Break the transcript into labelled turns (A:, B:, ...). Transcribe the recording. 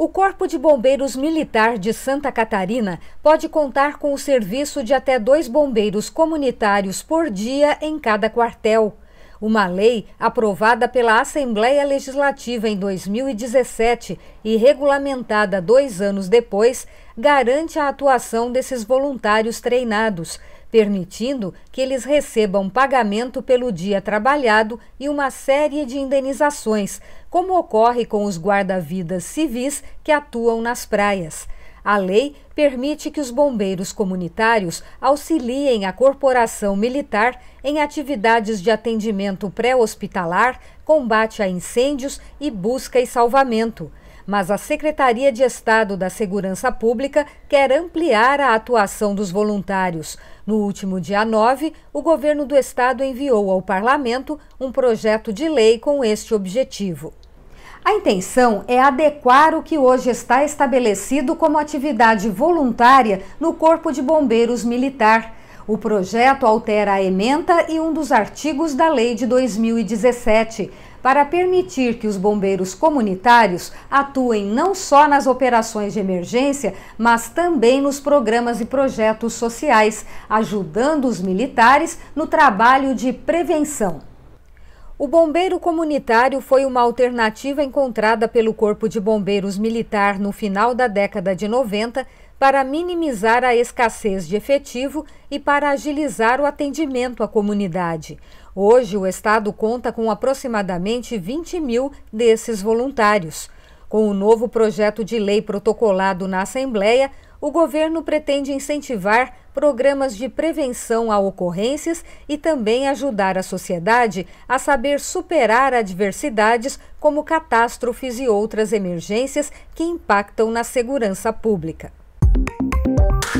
A: O Corpo de Bombeiros Militar de Santa Catarina pode contar com o serviço de até dois bombeiros comunitários por dia em cada quartel. Uma lei aprovada pela Assembleia Legislativa em 2017 e regulamentada dois anos depois garante a atuação desses voluntários treinados permitindo que eles recebam pagamento pelo dia trabalhado e uma série de indenizações, como ocorre com os guarda-vidas civis que atuam nas praias. A lei permite que os bombeiros comunitários auxiliem a corporação militar em atividades de atendimento pré-hospitalar, combate a incêndios e busca e salvamento mas a Secretaria de Estado da Segurança Pública quer ampliar a atuação dos voluntários. No último dia 9, o governo do estado enviou ao parlamento um projeto de lei com este objetivo. A intenção é adequar o que hoje está estabelecido como atividade voluntária no Corpo de Bombeiros Militar. O projeto altera a ementa e um dos artigos da lei de 2017 para permitir que os bombeiros comunitários atuem não só nas operações de emergência, mas também nos programas e projetos sociais, ajudando os militares no trabalho de prevenção. O bombeiro comunitário foi uma alternativa encontrada pelo Corpo de Bombeiros Militar no final da década de 90 para minimizar a escassez de efetivo e para agilizar o atendimento à comunidade. Hoje, o Estado conta com aproximadamente 20 mil desses voluntários. Com o novo projeto de lei protocolado na Assembleia, o governo pretende incentivar programas de prevenção a ocorrências e também ajudar a sociedade a saber superar adversidades como catástrofes e outras emergências que impactam na segurança pública. Thank you.